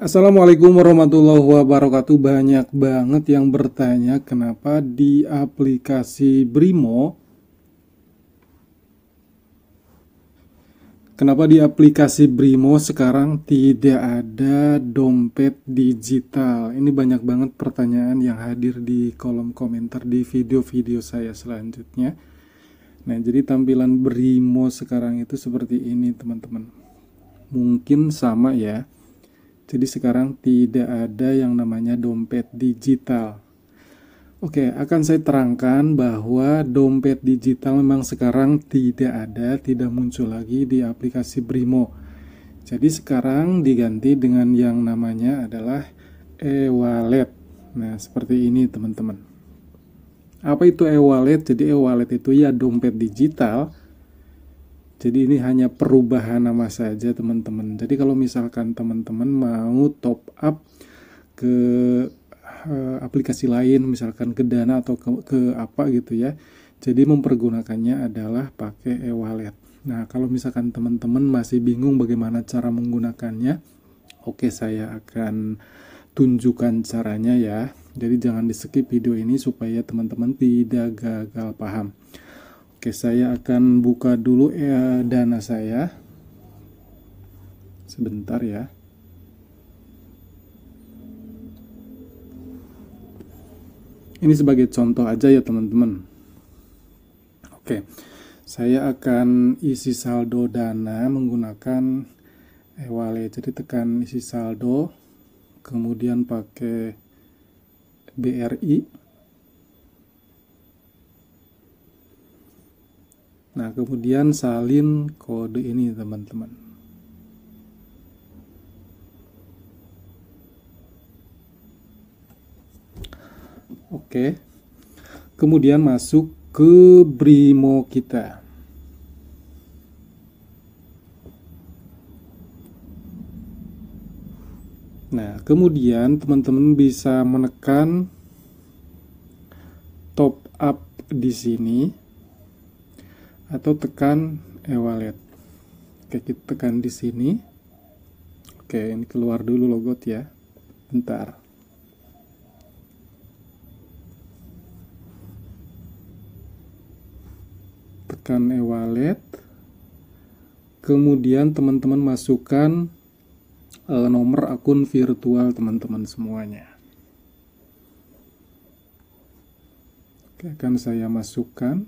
Assalamualaikum warahmatullahi wabarakatuh. Banyak banget yang bertanya kenapa di aplikasi Brimo Kenapa di aplikasi Brimo sekarang tidak ada dompet digital? Ini banyak banget pertanyaan yang hadir di kolom komentar di video-video saya selanjutnya. Nah, jadi tampilan Brimo sekarang itu seperti ini, teman-teman. Mungkin sama ya jadi sekarang tidak ada yang namanya dompet digital. Oke, akan saya terangkan bahwa dompet digital memang sekarang tidak ada, tidak muncul lagi di aplikasi Brimo. Jadi sekarang diganti dengan yang namanya adalah e-wallet. Nah, seperti ini teman-teman. Apa itu e-wallet? Jadi e-wallet itu ya dompet digital jadi ini hanya perubahan nama saja teman-teman. Jadi kalau misalkan teman-teman mau top up ke uh, aplikasi lain misalkan ke Dana atau ke, ke apa gitu ya. Jadi mempergunakannya adalah pakai e-wallet. Nah, kalau misalkan teman-teman masih bingung bagaimana cara menggunakannya, oke saya akan tunjukkan caranya ya. Jadi jangan di-skip video ini supaya teman-teman tidak gagal paham. Oke, saya akan buka dulu ya dana saya. Sebentar ya. Ini sebagai contoh aja ya, teman-teman. Oke. Saya akan isi saldo dana menggunakan e-wallet. Jadi tekan isi saldo, kemudian pakai BRI Nah, kemudian salin kode ini, teman-teman. Oke. Kemudian masuk ke Brimo kita. Nah, kemudian teman-teman bisa menekan top up di sini atau tekan e-wallet. Oke, kita tekan di sini. Oke, ini keluar dulu logo ya. Bentar. Tekan e-wallet. Kemudian teman-teman masukkan e, nomor akun virtual teman-teman semuanya. Oke, akan saya masukkan.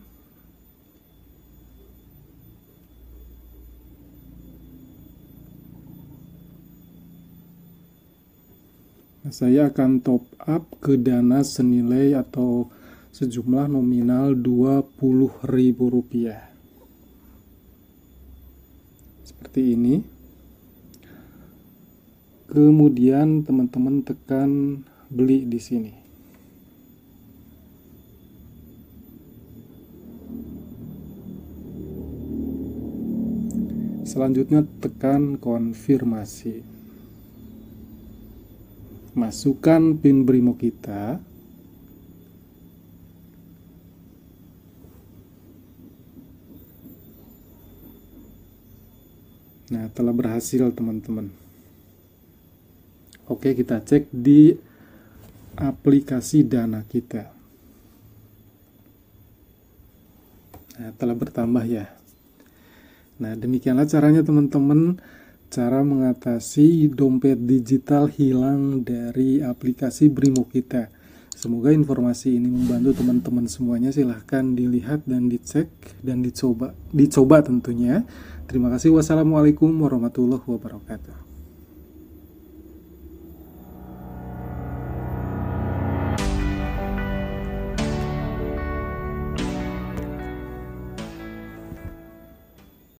saya akan top up ke dana senilai atau sejumlah nominal Rp20.000. Seperti ini. Kemudian teman-teman tekan beli di sini. Selanjutnya tekan konfirmasi masukkan pin brimo kita nah telah berhasil teman-teman oke kita cek di aplikasi dana kita nah telah bertambah ya nah demikianlah caranya teman-teman cara mengatasi dompet digital hilang dari aplikasi Brimo kita. Semoga informasi ini membantu teman-teman semuanya. Silahkan dilihat dan dicek dan dicoba. Dicoba tentunya. Terima kasih. Wassalamualaikum warahmatullahi wabarakatuh.